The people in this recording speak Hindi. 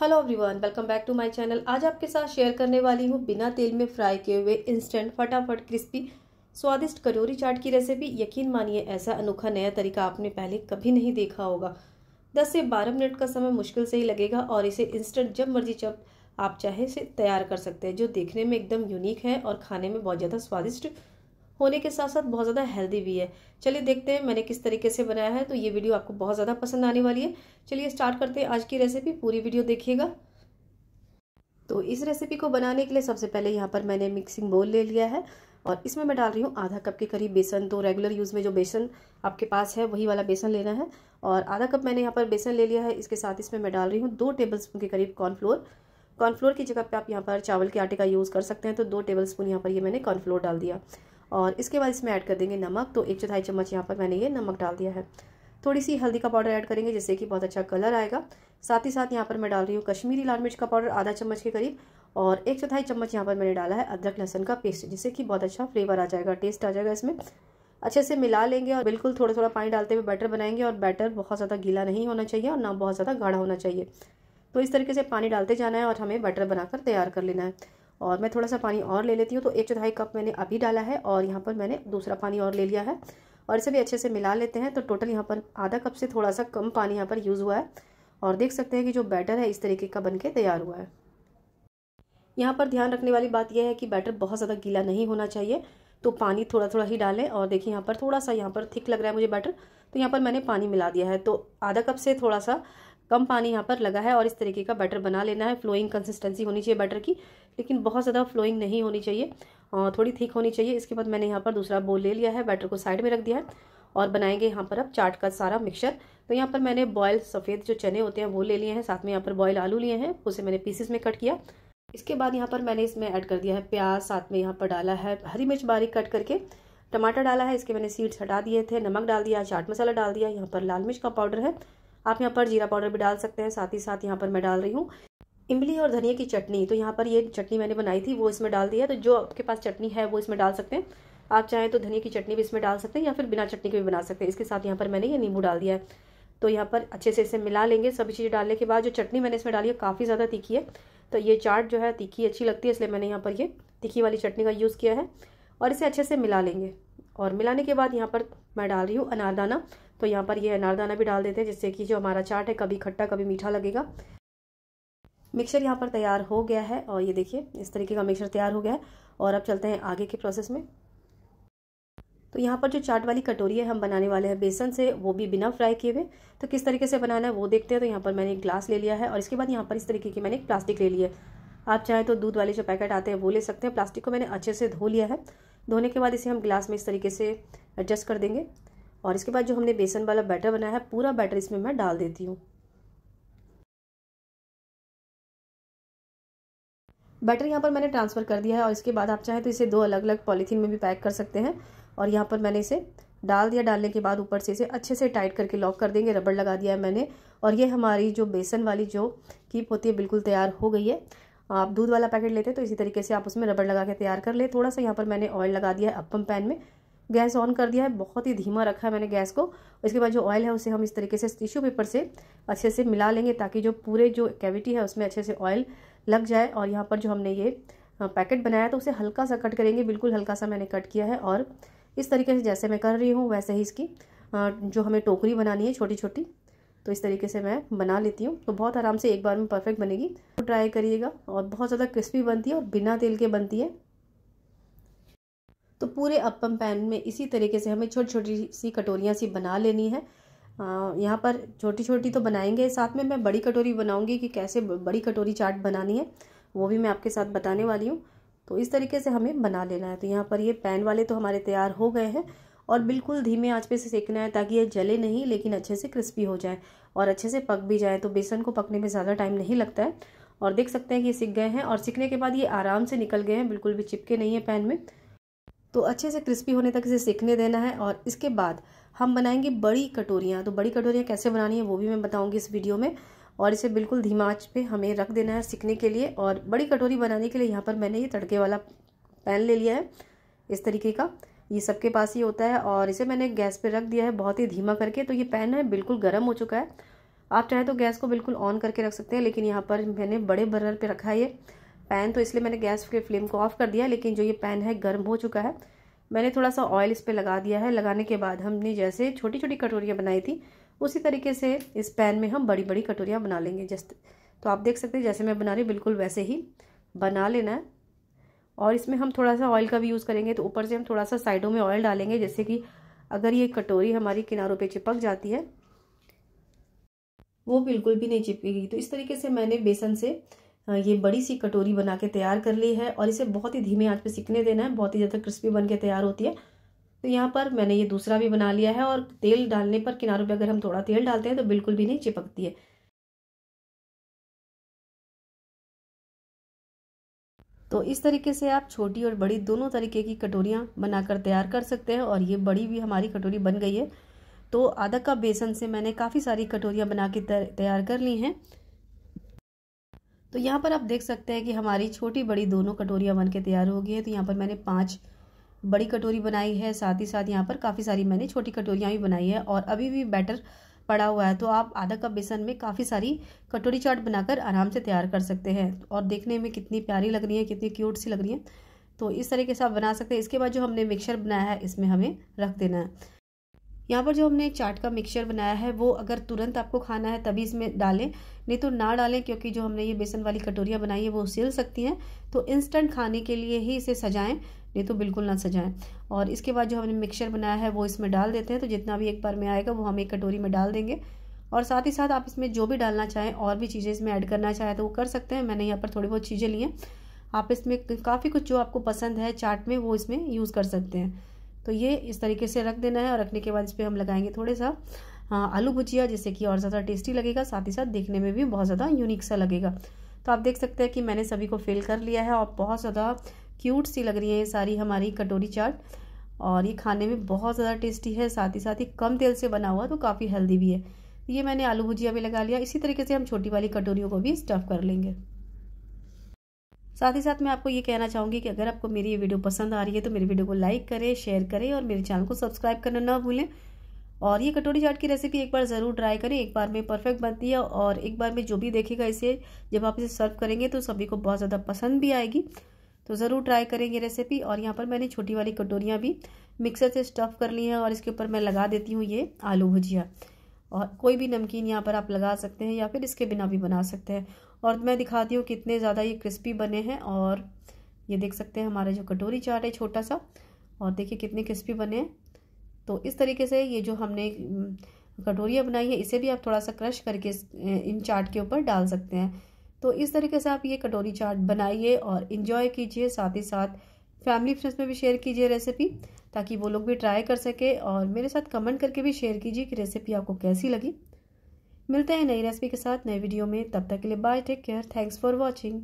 hello everyone welcome back to my channel आज आपके साथ शेयर करने वाली हूँ बिना तेल में फ्राई किए हुए इंस्टेंट फटाफट क्रिस्पी स्वादिष्ट कटोरी चाट की रेसिपी यकीन मानिए ऐसा अनोखा नया तरीका आपने पहले कभी नहीं देखा होगा 10 से 12 मिनट का समय मुश्किल से ही लगेगा और इसे इंस्टेंट जब मर्जी जब आप चाहे से तैयार कर सकते हैं जो देखने में एकदम यूनिक है और खाने में बहुत ज़्यादा स्वादिष्ट होने के साथ साथ बहुत ज़्यादा हेल्दी भी है चलिए देखते हैं मैंने किस तरीके से बनाया है तो ये वीडियो आपको बहुत ज़्यादा पसंद आने वाली है चलिए स्टार्ट करते हैं आज की रेसिपी पूरी वीडियो देखिएगा तो इस रेसिपी को बनाने के लिए सबसे पहले यहाँ पर मैंने मिक्सिंग बोल ले लिया है और इसमें मैं डाल रही हूँ आधा कप के करीब बेसन तो रेगुलर यूज़ में जो बेसन आपके पास है वही वाला बेसन लेना है और आधा कप मैंने यहाँ पर बेसन ले लिया है इसके साथ इसमें मैं डाल रही हूँ दो टेबल स्पून के करीब कॉर्नफ्लोर कॉर्नफ्लोर की जगह पे आप यहाँ पर चावल के आटे का यूज़ कर सकते हैं तो दो टेबल स्पून यहाँ पर ये मैंने कॉर्नफ्लोर डाल दिया और इसके बाद इसमें ऐड कर देंगे नमक तो एक चौथाई चम्मच यहाँ पर मैंने ये नमक डाल दिया है थोड़ी सी हल्दी का पाउडर ऐड करेंगे जिससे कि बहुत अच्छा कलर आएगा साथ ही साथ यहाँ पर मैं डाल रही हूँ कश्मीरी लाल मिर्च का पाउडर आधा चम्मच के करीब और एक चौथाई चम्मच यहाँ पर मैंने डाला है अदरक लहसन का पेस्ट जिससे कि बहुत अच्छा फ्लेवर आ जाएगा टेस्ट आ जाएगा इसमें अच्छे से मिला लेंगे और बिल्कुल थोड़ा थोड़ा पानी डालते हुए बैटर बनाएंगे और बैटर बहुत ज़्यादा गीला नहीं होना चाहिए और ना बहुत ज़्यादा गाढ़ा होना चाहिए तो इस तरीके से पानी डालते जाना है और हमें बैटर बनाकर तैयार कर लेना है और मैं थोड़ा सा पानी और ले लेती हूँ तो एक चौथाई कप मैंने अभी डाला है और यहाँ पर मैंने दूसरा पानी और ले लिया है और इसे भी अच्छे से मिला लेते हैं तो टोटल यहाँ पर आधा कप से थोड़ा सा कम पानी यहाँ पर यूज़ हुआ है और देख सकते हैं कि जो बैटर है इस तरीके का बन के तैयार हुआ है यहाँ पर ध्यान रखने वाली बात यह है कि बैटर बहुत ज़्यादा गीला नहीं होना चाहिए तो पानी थोड़ा थोड़ा ही डालें और देखिए यहाँ पर थोड़ा सा यहाँ पर थिक लग रहा है मुझे बैटर तो यहाँ पर मैंने पानी मिला दिया है तो आधा कप से थोड़ा सा कम पानी यहाँ पर लगा है और इस तरीके का बैटर बना लेना है फ्लोइंग कंसिस्टेंसी होनी चाहिए बैटर की लेकिन बहुत ज़्यादा फ्लोइंग नहीं होनी चाहिए और थोड़ी थिक होनी चाहिए इसके बाद मैंने यहाँ पर दूसरा बोल ले लिया है बैटर को साइड में रख दिया है और बनाएंगे यहाँ पर अब चाट का सारा मिक्सचर तो यहाँ पर मैंने बॉयल सफ़ेद जो चने होते हैं वो ले लिए हैं साथ में यहाँ पर बॉयल आलू लिए हैं उसे मैंने पीसेस में कट किया इसके बाद यहाँ पर मैंने इसमें ऐड कर दिया है प्याज साथ में यहाँ पर डाला है हरी मिर्च बारीक कट करके टमाटर डाला है इसके मैंने सीड्स हटा दिए थे नमक डाल दिया चाट मसाला डाल दिया यहाँ पर लाल मिर्च का पाउडर है आप यहाँ पर जीरा पाउडर भी डाल सकते हैं साथ ही साथ यहाँ पर मैं डाल रही हूँ इमली और धनिया की चटनी तो यहाँ पर ये चटनी मैंने बनाई थी वो इसमें डाल दी है तो जो आपके पास चटनी है वो इसमें डाल सकते हैं आप चाहें तो धनिया की चटनी भी इसमें डाल सकते हैं या फिर बिना चटनी के भी बना सकते हैं इसके साथ यहाँ पर मैंने ये नींबू डाल दिया है तो यहाँ पर अच्छे से इसे मिला लेंगे सभी चीज़ें डालने के बाद जो चटनी मैंने इसमें डाली है काफ़ी ज़्यादा तीखी है तो ये चाट जो है तीखी अच्छी लगती है इसलिए मैंने यहाँ पर ये तीखी वाली चटनी का यूज़ किया है और इसे अच्छे से मिला लेंगे और मिलाने के बाद यहाँ पर मैं डाल रही हूँ अनारदाना तो यहाँ पर ये अनारदाना भी डाल देते हैं जिससे कि जो हमारा चाट है कभी खट्टा कभी मीठा लगेगा मिक्सर यहाँ पर तैयार हो गया है और ये देखिए इस तरीके का मिक्सर तैयार हो गया है और अब चलते हैं आगे के प्रोसेस में तो यहाँ पर जो चाट वाली कटोरी है हम बनाने वाले हैं बेसन से वो भी बिना फ्राई किए हुए तो किस तरीके से बनाना है वो देखते हैं तो यहाँ पर मैंने एक ग्लास ले लिया है और इसके बाद यहाँ पर इस तरीके की मैंने एक प्लास्टिक ले लिया है आप चाहें तो दूध वाले जो पैकेट आते हैं वो ले सकते हैं प्लास्टिक को मैंने अच्छे से धो लिया है धोने के बाद इसे हम ग्लास में इस तरीके से एडजस्ट कर देंगे और इसके बाद जो हमने बेसन वाला बैटर बनाया है पूरा बैटर इसमें मैं डाल देती हूँ बैटर यहाँ पर मैंने ट्रांसफ़र कर दिया है और इसके बाद आप चाहें तो इसे दो अलग अलग पॉलीथीन में भी पैक कर सकते हैं और यहाँ पर मैंने इसे डाल दिया डालने के बाद ऊपर से इसे अच्छे से टाइट करके लॉक कर देंगे रबड़ लगा दिया है मैंने और ये हमारी जो बेसन वाली जो कीप होती है बिल्कुल तैयार हो गई है आप दूध वाला पैकेट लेते हैं तो इसी तरीके से आप उसमें रबड़ लगा के तैयार कर ले थोड़ा सा यहाँ पर मैंने ऑयल लगा दिया है अपम पैन में गैस ऑन कर दिया है बहुत ही धीमा रखा है मैंने गैस को इसके बाद जो ऑयल है उसे हम इस तरीके से टिश्यू पेपर से अच्छे से मिला लेंगे ताकि जो पूरे जो कैविटी है उसमें अच्छे से ऑयल लग जाए और यहाँ पर जो हमने ये पैकेट बनाया तो उसे हल्का सा कट करेंगे बिल्कुल हल्का सा मैंने कट किया है और इस तरीके से जैसे मैं कर रही हूँ वैसे ही इसकी जो हमें टोकरी बनानी है छोटी छोटी तो इस तरीके से मैं बना लेती हूँ तो बहुत आराम से एक बार में परफेक्ट बनेगी तो ट्राई करिएगा और बहुत ज़्यादा क्रिस्पी बनती है और बिना तेल के बनती है तो पूरे अपम पैन में इसी तरीके से हमें छोटी छोटी सी कटोरियाँ सी बना लेनी है यहाँ पर छोटी छोटी तो बनाएंगे साथ में मैं बड़ी कटोरी बनाऊँगी कि कैसे बड़ी कटोरी चाट बनानी है वो भी मैं आपके साथ बताने वाली हूँ तो इस तरीके से हमें बना लेना है तो यहाँ पर ये पैन वाले तो हमारे तैयार हो गए हैं और बिल्कुल धीमे आंच पे से सेकना है ताकि ये जले नहीं लेकिन अच्छे से क्रिस्पी हो जाए और अच्छे से पक भी जाए तो बेसन को पकने में ज़्यादा टाइम नहीं लगता है और देख सकते हैं कि ये सिक गए हैं और सिकने के बाद ये आराम से निकल गए हैं बिल्कुल भी चिपके नहीं है पैन में तो अच्छे से क्रिस्पी होने तक इसे सीखने देना है और इसके बाद हम बनाएंगे बड़ी कटोरियाँ तो बड़ी कटोरियाँ कैसे बनानी है वो भी मैं बताऊँगी इस वीडियो में और इसे बिल्कुल धीमा आँच पे हमें रख देना है सीखने के लिए और बड़ी कटोरी बनाने के लिए यहाँ पर मैंने ये तड़के वाला पैन ले लिया है इस तरीके का ये सबके पास ही होता है और इसे मैंने गैस पे रख दिया है बहुत ही धीमा करके तो ये पैन है बिल्कुल गर्म हो चुका है आप चाहे तो गैस को बिल्कुल ऑन करके रख सकते हैं लेकिन यहाँ पर मैंने बड़े बर्नर पे रखा है ये पैन तो इसलिए मैंने गैस के फ्लेम को ऑफ कर दिया लेकिन जो ये पैन है गर्म हो चुका है मैंने थोड़ा सा ऑयल इस पर लगा दिया है लगाने के बाद हमने जैसे छोटी छोटी कटोरियाँ बनाई थी उसी तरीके से इस पैन में हम बड़ी बड़ी कटोरियाँ बना लेंगे जस्ट तो आप देख सकते हैं जैसे मैं बना रही बिल्कुल वैसे ही बना लेना है और इसमें हम थोड़ा सा ऑयल का भी यूज़ करेंगे तो ऊपर से हम थोड़ा सा साइडों में ऑयल डालेंगे जैसे कि अगर ये कटोरी हमारी किनारों पे चिपक जाती है वो बिल्कुल भी नहीं चिपकेगी तो इस तरीके से मैंने बेसन से ये बड़ी सी कटोरी बना के तैयार कर ली है और इसे बहुत ही धीमे आँच पे सिकने देना है बहुत ही ज़्यादा क्रिस्पी बन के तैयार होती है तो यहाँ पर मैंने ये दूसरा भी बना लिया है और तेल डालने पर किनारों पर अगर हम थोड़ा तेल डालते हैं तो बिल्कुल भी नहीं चिपकती है तो इस तरीके से आप छोटी और बड़ी दोनों तरीके की कटोरियाँ बनाकर तैयार कर सकते हैं और ये बड़ी भी हमारी कटोरी बन गई है तो आधा कप बेसन से मैंने काफ़ी सारी कटोरियाँ बना के तैयार कर ली हैं तो यहाँ पर आप देख सकते हैं कि हमारी छोटी बड़ी दोनों कटोरियाँ बन के तैयार हो गई है तो यहाँ पर मैंने पाँच बड़ी कटोरी बनाई है साथ ही साथ यहाँ पर काफ़ी सारी मैंने छोटी कटोरियाँ भी बनाई है और अभी भी बैटर पड़ा हुआ है तो आप आधा कप बेसन में काफ़ी सारी कटोरी चाट बनाकर आराम से तैयार कर सकते हैं और देखने में कितनी प्यारी लग रही है कितनी क्यूट सी लग रही है तो इस तरीके से आप बना सकते हैं इसके बाद जो हमने मिक्सर बनाया है इसमें हमें रख देना है यहाँ पर जो हमने एक चाट का मिक्सचर बनाया है वो अगर तुरंत आपको खाना है तभी इसमें डालें नहीं तो ना डालें क्योंकि जो हमने ये बेसन वाली कटोरियाँ बनाई है वो सिल सकती हैं तो इंस्टेंट खाने के लिए ही इसे सजाएं नहीं तो बिल्कुल ना सजाएं और इसके बाद जो हमने मिक्सचर बनाया है वो इसमें डाल देते हैं तो जितना भी एक बार में आएगा वो हम एक कटोरी में डाल देंगे और साथ ही साथ आप इसमें जो भी डालना चाहें और भी चीज़ें इसमें ऐड करना चाहें तो वो कर सकते हैं मैंने यहाँ पर थोड़ी बहुत चीज़ें ली हैं आप इसमें काफ़ी कुछ जो आपको पसंद है चाट में वो इसमें यूज़ कर सकते हैं तो ये इस तरीके से रख देना है और रखने के बाद इस पर हम लगाएंगे थोड़े सा हाँ आलू भुजिया जिससे कि और ज़्यादा टेस्टी लगेगा साथ ही साथ देखने में भी बहुत ज़्यादा यूनिक सा लगेगा तो आप देख सकते हैं कि मैंने सभी को फिल कर लिया है और बहुत ज़्यादा क्यूट सी लग रही है सारी हमारी कटोरी चाट और ये खाने में बहुत ज़्यादा टेस्टी है साथ ही साथ ही कम तेल से बना हुआ तो काफ़ी हेल्दी भी है ये मैंने आलू भुजिया भी लगा लिया इसी तरीके से हम छोटी वाली कटोरियों को भी स्टफ़ कर लेंगे साथ ही साथ मैं आपको ये कहना चाहूँगी कि अगर आपको मेरी ये वीडियो पसंद आ रही है तो मेरी वीडियो को लाइक करें शेयर करें और मेरे चैनल को सब्सक्राइब करना ना भूलें और ये कटोरी चाट की रेसिपी एक बार ज़रूर ट्राई करें एक बार में परफेक्ट बनती है और एक बार में जो भी देखेगा इसे जब आप इसे सर्व करेंगे तो सभी को बहुत ज़्यादा पसंद भी आएगी तो ज़रूर ट्राई करेंगे रेसिपी और यहाँ पर मैंने छोटी वाली कटोरियाँ भी मिक्सर से स्टफ़ कर ली हैं और इसके ऊपर मैं लगा देती हूँ ये आलू भुजिया और कोई भी नमकीन यहाँ पर आप लगा सकते हैं या फिर इसके बिना भी बना सकते हैं और मैं दिखाती हूँ कितने ज़्यादा ये क्रिस्पी बने हैं और ये देख सकते हैं हमारा जो कटोरी चाट है छोटा सा और देखिए कितने क्रिस्पी बने हैं तो इस तरीके से ये जो हमने कटोरियाँ बनाई है इसे भी आप थोड़ा सा क्रश करके इन चाट के ऊपर डाल सकते हैं तो इस तरीके से आप ये कटोरी चाट बनाइए और इन्जॉय कीजिए साथ ही साथ फैमिली फ्रेंड्स में भी शेयर कीजिए रेसिपी ताकि वो लोग भी ट्राई कर सके और मेरे साथ कमेंट करके भी शेयर कीजिए कि रेसिपी आपको कैसी लगी मिलते हैं नई रेसिपी के साथ नए वीडियो में तब तक के लिए bye take care thanks for watching